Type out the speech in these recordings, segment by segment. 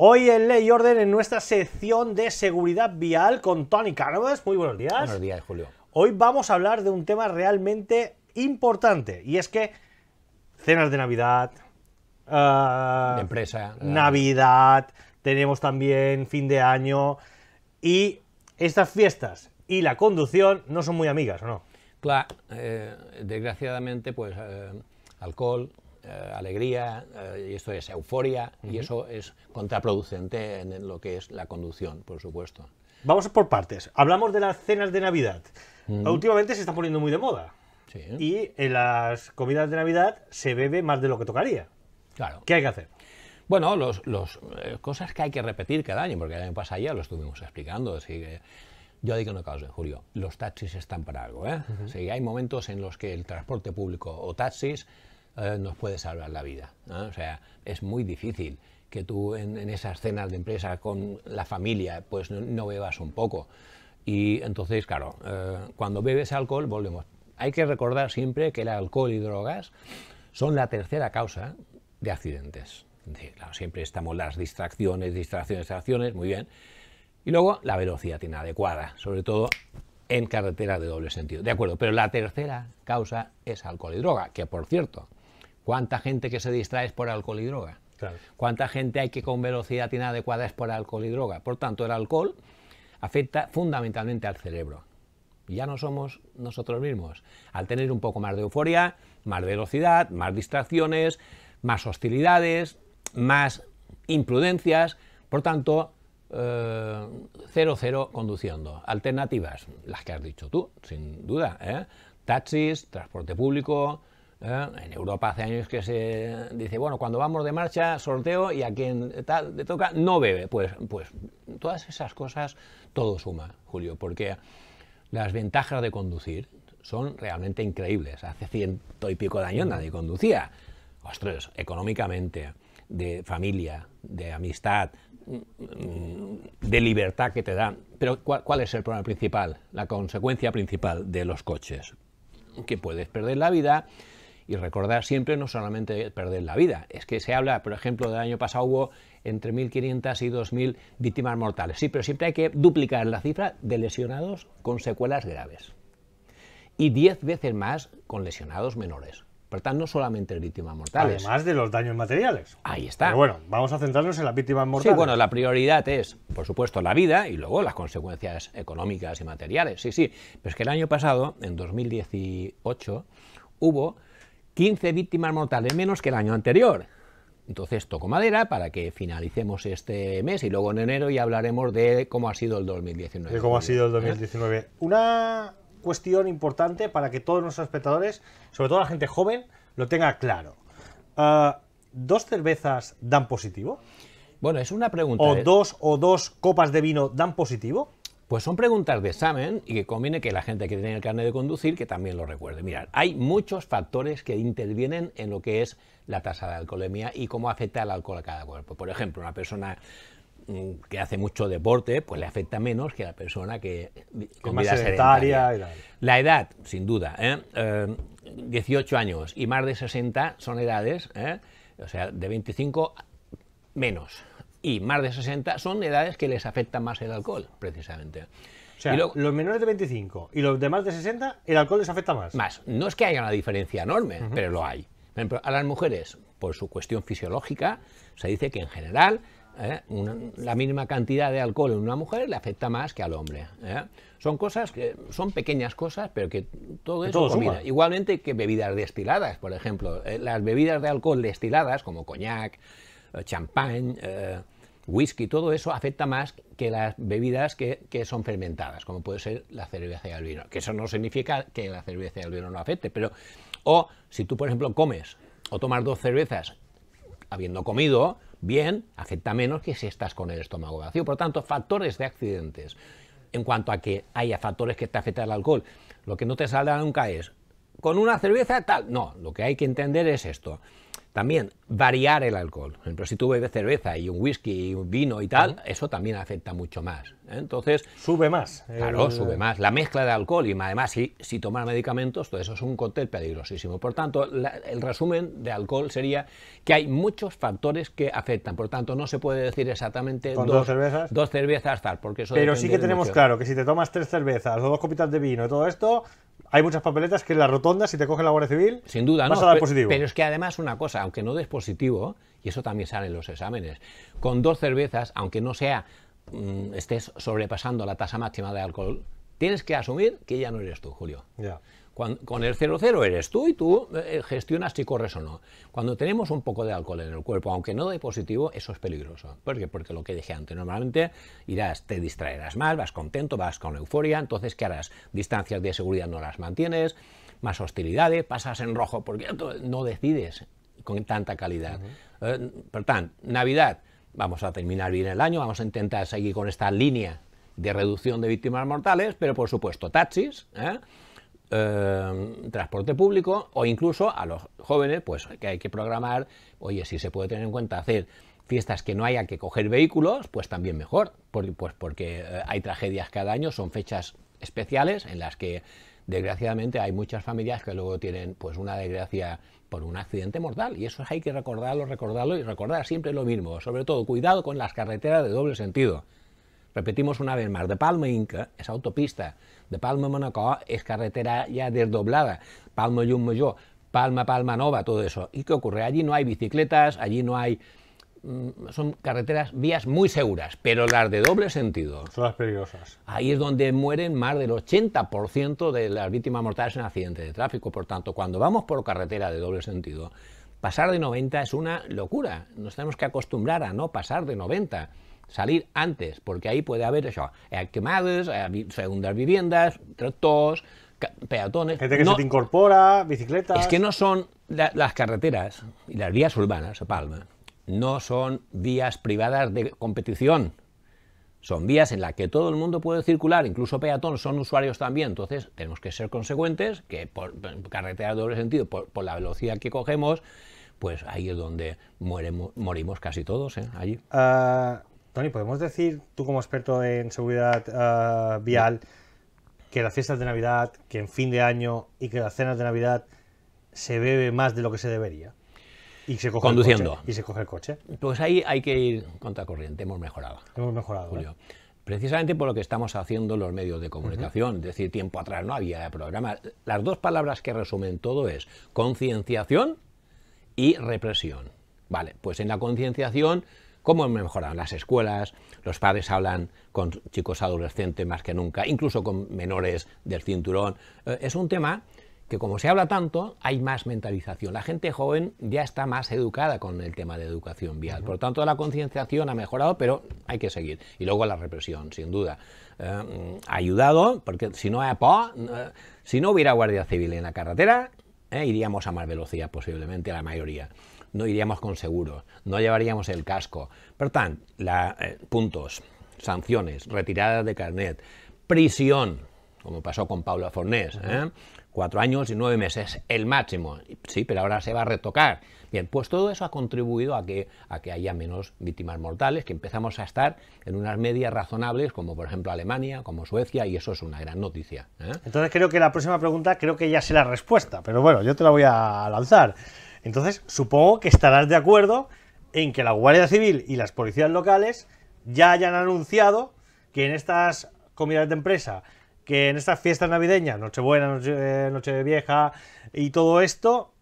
Hoy en Ley y Orden, en nuestra sección de seguridad vial con Tony Carlos. Muy buenos días. Buenos días, Julio. Hoy vamos a hablar de un tema realmente importante y es que cenas de Navidad, ah, empresa, Navidad, tenemos también fin de año y estas fiestas y la conducción no son muy amigas, ¿o no? Claro, eh, desgraciadamente, pues eh, alcohol, eh, alegría eh, y esto es euforia y eso es contraproducente en lo que es la conducción, por supuesto. Vamos por partes. Hablamos de las cenas de Navidad. Últimamente se está poniendo muy de moda. Y en las comidas de Navidad se bebe más de lo que tocaría. Claro. ¿Qué hay que hacer? Bueno, las eh, cosas que hay que repetir cada año, porque el año pasado ya lo estuvimos explicando, así que yo digo una cosa, Julio, los taxis están para algo. ¿eh? hay momentos en los que el transporte público o taxis eh, nos puede salvar la vida. O sea, es muy difícil que tú en, esas cenas de empresa con la familia pues no, bebas un poco. Y entonces, claro, eh, cuando bebes alcohol, volvemos. Hay que recordar siempre que el alcohol y drogas son la tercera causa de accidentes. siempre estamos las distracciones, distracciones, distracciones, muy bien. Y luego la velocidad inadecuada, sobre todo en carretera de doble sentido. De acuerdo, pero la tercera causa es alcohol y droga, que por cierto, ¿Cuánta gente que se distrae es por alcohol y droga? ¿Cuánta gente hay que con velocidad inadecuada es por alcohol y droga? Por tanto, el alcohol afecta fundamentalmente al cerebro. Ya no somos nosotros mismos. Al tener un poco más de euforia, más velocidad, más distracciones, más hostilidades, más imprudencias, por tanto, eh, cero cero conduciendo. Alternativas, las que has dicho tú, sin duda. ¿eh? Taxis, transporte público, ¿Eh? En Europa hace años que se dice, bueno, cuando vamos de marcha, sorteo y a quien tal le toca no bebe. Pues, pues todas esas cosas, todo suma, Julio, porque las ventajas de conducir son realmente increíbles. Hace ciento y pico de años nadie conducía. Ostras, económicamente, de familia, de amistad, mm, de libertad que te dan. Pero ¿cuál es el problema principal, la consecuencia principal de los coches? Que puedes perder la vida, y recordar siempre no solamente perder la vida, es que se habla, por ejemplo, del año pasado hubo entre 1.500 y 2.000 víctimas mortales. Sí, pero siempre hay que duplicar la cifra de lesionados con secuelas graves. Y 10 veces más con lesionados menores. Pero tanto, no solamente víctimas mortales. Además de los daños materiales. Ahí está. Pero bueno, vamos a centrarnos en las víctimas mortales. Sí, bueno, la prioridad es, por supuesto, la vida y luego las consecuencias económicas y materiales. Sí, sí. Pero es que el año pasado, en 2018, hubo 15 víctimas mortales menos que el año anterior. Entonces toco madera para que finalicemos este mes y luego en enero ya hablaremos de cómo ha sido el 2019. De cómo ha sido el 2019. Una cuestión importante para que todos nuestros espectadores, sobre todo la gente joven, lo tenga claro. Ah, ¿Dos cervezas dan positivo? Bueno, es una pregunta. ¿O ¿eh? dos o dos copas de vino dan positivo? Pues son preguntas de examen y que conviene que la gente que tiene el carnet de conducir que también lo recuerde. Mirad, hay muchos factores que intervienen en lo que es la tasa de alcoholemia y cómo afecta el alcohol a cada cuerpo. Por ejemplo, una persona mm, que hace mucho deporte, pues le afecta menos que la persona que, con más sedentaria. La edad, sin duda, 18 ¿eh? Eh, años y más de 60 son edades, ¿eh? o sea, de 25 menos y más de 60 son edades que les afecta más el alcohol, precisamente. los menores de 25 y los de más de 60, el alcohol les afecta más. Más. No es que haya una diferencia enorme, pero lo hay. Por ejemplo, a las mujeres, por su cuestión fisiológica, se dice que en general ¿eh? la mínima cantidad de alcohol en una mujer le afecta más que al hombre. ¿eh? Son cosas que son pequeñas cosas, pero que todo eso Igualmente que bebidas destiladas, por ejemplo. Eh, las bebidas de alcohol destiladas, como coñac, eh, champán, eh, whisky, todo eso afecta más que las bebidas que, son fermentadas, como puede ser la cerveza y el vino. Que eso no significa que la cerveza y el vino no afecte, pero o si tú, por ejemplo, comes o tomas dos cervezas habiendo comido, bien, afecta menos que si estás con el estómago vacío. Por lo tanto, factores de accidentes. En cuanto a que haya factores que te afectan el alcohol, lo que no te saldrá nunca es con una cerveza tal. No, lo que hay que entender es esto. También variar el alcohol. Por ejemplo, si tú bebes cerveza y un whisky y un vino y tal, eso también afecta mucho más. ¿eh? Entonces. Sube más. Claro, sube más. La mezcla de alcohol y además si, si tomar medicamentos, todo eso es un cóctel peligrosísimo. Por tanto, el resumen de alcohol sería que hay muchos factores que afectan. Por tanto, no se puede decir exactamente dos, cervezas. Dos cervezas tal, porque eso Pero sí que tenemos claro que si te tomas tres cervezas o dos copitas de vino y todo esto, hay muchas papeletas que en la rotonda, si te cogen la Guardia Civil, sin duda, no, a positivo. Pero es que además una cosa, aunque no des positivo, y eso también sale en los exámenes, con dos cervezas, aunque no sea mm, estés sobrepasando la tasa máxima de alcohol, tienes que asumir que ya no eres tú, Julio con el 00 eres tú y tú eh, gestionas si corres o no. Cuando tenemos un poco de alcohol en el cuerpo, aunque no de positivo, eso es peligroso. ¿Por qué? Porque lo que dije antes, normalmente irás, te distraerás más, vas contento, vas con euforia, entonces ¿qué harás? Distancias de seguridad no las mantienes, más hostilidades, pasas en rojo porque no decides con tanta calidad. por eh, tanto, Navidad, vamos a terminar bien el año, vamos a intentar seguir con esta línea de reducción de víctimas mortales, pero por supuesto taxis, ¿eh? Eh, transporte público o incluso a los jóvenes, pues que hay que programar, oye, si se puede tener en cuenta hacer fiestas que no haya que coger vehículos, pues también mejor, porque, pues porque eh, hay tragedias cada año, son fechas especiales en las que desgraciadamente hay muchas familias que luego tienen pues una desgracia por un accidente mortal y eso hay que recordarlo, recordarlo y recordar siempre lo mismo, sobre todo cuidado con las carreteras de doble sentido. Repetimos una vez más, de Palma Inca es autopista, de Palma a es carretera ya desdoblada, Palma Llum Mayor, Palma Palma Nova, todo eso. ¿Y qué ocurre? Allí no hay bicicletas, allí no hay... Mm, son carreteras, vías muy seguras, pero las de doble sentido. Son las peligrosas. Ahí es donde mueren más del 80% de las víctimas mortales en accidentes de tráfico. Por tanto, cuando vamos por carretera de doble sentido, pasar de 90 es una locura. Nos tenemos que acostumbrar a no pasar de 90 salir antes, porque ahí puede haber eso, eh, quemadas, eh, segundas viviendas, tractores, peatones. Gente que se te incorpora, bicicletas. Es que no son las carreteras y las vías urbanas, Palma, no son vías privadas de competición. Son vías en las que todo el mundo puede circular, incluso peatones son usuarios también. Entonces, tenemos que ser consecuentes, que por, carreteras de doble sentido, por, la velocidad que cogemos, pues ahí es donde morimos casi todos, ¿eh? allí. Ah, Tony, ¿podemos decir, tú como experto en seguridad ah, vial, que las fiestas de Navidad, que en fin de año y que las cenas de Navidad se bebe más de lo que se debería? Y se coge El coche, y se coge el coche. Pues ahí hay que ir contracorriente, hemos mejorado. Hemos mejorado. Julio. ¿eh? Precisamente por lo que estamos haciendo los medios de comunicación, es decir, tiempo atrás no había programas. Las dos palabras que resumen todo es concienciación y represión. Vale, pues en la concienciación cómo han mejorado las escuelas, los padres hablan con chicos adolescentes más que nunca, incluso con menores del cinturón. Eh, es un tema que como se habla tanto, hay más mentalización. La gente joven ya está más educada con el tema de educación vial. Por lo tanto, la concienciación ha mejorado, pero hay que seguir. Y luego la represión, sin duda. Eh, ha ayudado, porque si no, eh, si no hubiera Guardia Civil en la carretera, iríamos a más velocidad posiblemente la mayoría no iríamos con seguros, no llevaríamos el casco. por tanto, la, eh, puntos, sanciones, retirada de carnet, prisión, como pasó con Paula Fornés, ¿eh? cuatro años y nueve meses, el máximo, sí, pero ahora se va a retocar. Bien, pues todo eso ha contribuido a que, a que haya menos víctimas mortales, que empezamos a estar en unas medias razonables, como por ejemplo Alemania, como Suecia, y eso es una gran noticia. ¿eh? Entonces creo que la próxima pregunta, creo que ya sé la respuesta, pero bueno, yo te la voy a lanzar. Entonces, supongo que estarás de acuerdo en que la Guardia Civil y las policías locales ya hayan anunciado que en estas comidas de empresa, que en estas fiestas navideñas, Nochebuena, eh, Nochevieja noche Vieja y todo esto,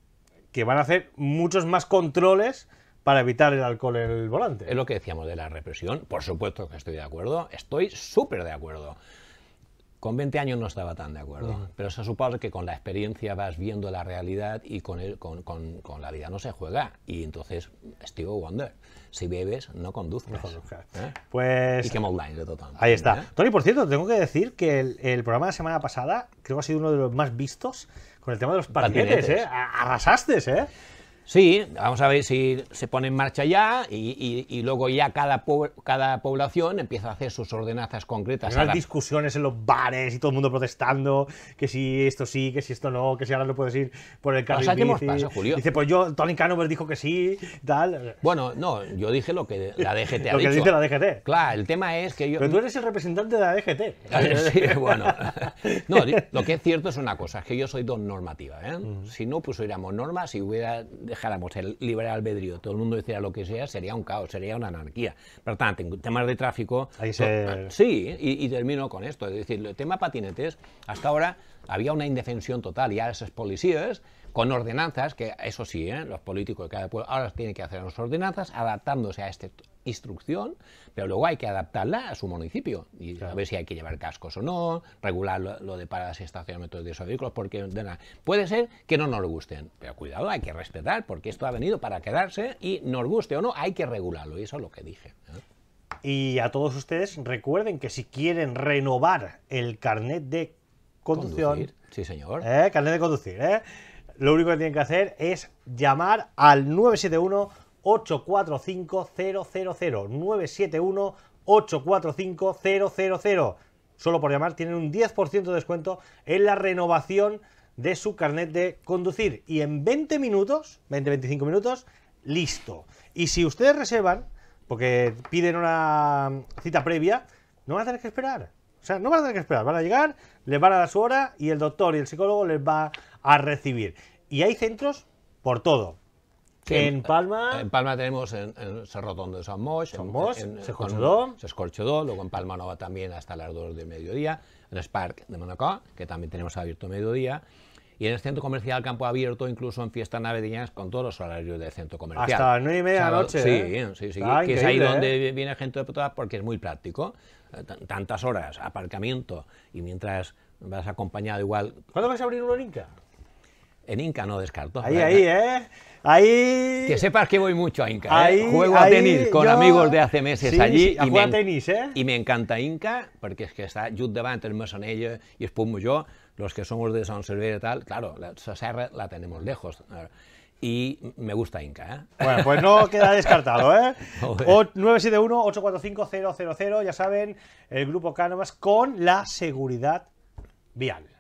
que van a hacer muchos más controles para evitar el alcohol en el volante. Es lo que decíamos de la represión, por supuesto que estoy de acuerdo, estoy súper de acuerdo. Con 20 años no estaba tan de acuerdo, pero se supone que con la experiencia vas viendo la realidad y con, el, con, la vida no se juega. Y entonces, Steve Wonder, si bebes, no conduces. No, ¿eh? Pues... Y que online, Ahí está. ¿Eh? Tony, por cierto, tengo que decir que el, programa de la semana pasada creo que ha sido uno de los más vistos con el tema de los patinetes. ¿eh? Arrasaste, ¿eh? Sí, vamos a ver si se pone en marcha ya y, luego ya cada, cada población empieza a hacer sus ordenanzas concretas. Hay discusiones en los bares y todo el mundo protestando que si esto sí, que si esto no, que si ahora no puedes ir por el carril bici. Julio? Dice, pues yo, Tony Canover dijo que sí, tal. Bueno, no, yo dije lo que la DGT ha Lo que dice la DGT. Claro, el tema es que yo... Pero tú eres el representante de la DGT. sí, bueno. No, lo que es cierto es una cosa, es que yo soy don normativa. ¿eh? Mm. Si no pues hubiéramos normas, y hubiera dejáramos el libre albedrío, todo el mundo decía lo que sea, sería un caos, sería una anarquía. Por tanto, en temas de tráfico... Sí, y, termino con esto. Es decir, el tema patinetes, hasta ahora había una indefensión total. y a esas policías con ordenanzas, que eso sí, ¿eh? los políticos de cada pueblo ahora tienen que hacer las ordenanzas adaptándose a esta instrucción, pero luego hay que adaptarla a su municipio y a ver si hay que llevar cascos o no, regular lo, de paradas y estacionamientos de esos vehículos, porque puede ser que no nos gusten, pero cuidado, hay que respetar, porque esto ha venido para quedarse y nos guste o no, hay que regularlo, y eso es lo que dije. ¿eh? Y a todos ustedes recuerden que si quieren renovar el carnet de conducción... Sí, señor. ¿eh? Carnet de conducir, ¿eh? lo único que tienen que hacer es llamar al 971 845 000 971 845 000 Solo por llamar tienen un 10% de descuento en la renovación de su carnet de conducir. Y en 20 minutos, 20-25 minutos, listo. Y si ustedes reservan, porque piden una cita previa, no van a tener que esperar. O sea, no van a tener que esperar, van a llegar, les van a dar su hora y el doctor y el psicólogo les va a recibir. Y hay centros por todo. en Palma. En Palma tenemos en, Cerro de San Moix, San Mosch, en, en luego en Palma Nova también hasta las 2 de mediodía, en Spark de monaco que también tenemos abierto mediodía, y en el centro comercial campo abierto, incluso en fiestas navideñas, con todos los horarios del centro comercial. Hasta las 9 y media de la noche. Sí, ¿eh? sí, sí. Ah, que es ahí donde ¿eh? viene gente de todas porque es muy práctico. Eh, tantas horas, aparcamiento, y mientras vas acompañado igual. ¿Cuándo vas a abrir uno en Inca? En Inca no descarto. Ahí, ahí, ¿eh? Ahí. Que sepas que voy mucho a Inca. ¿eh? Juego a tenis con amigos de hace meses allí. a y me, tenis, ¿eh? Y me encanta Inca, porque es que está Jude Devante, el ellos y es yo los que somos de San Servier y tal, claro, la SR la tenemos lejos. Y me gusta Inca, ¿eh? Bueno, pues no queda descartado, ¿eh? 971-845-000, ya saben, el grupo Cánovas con la seguridad vial.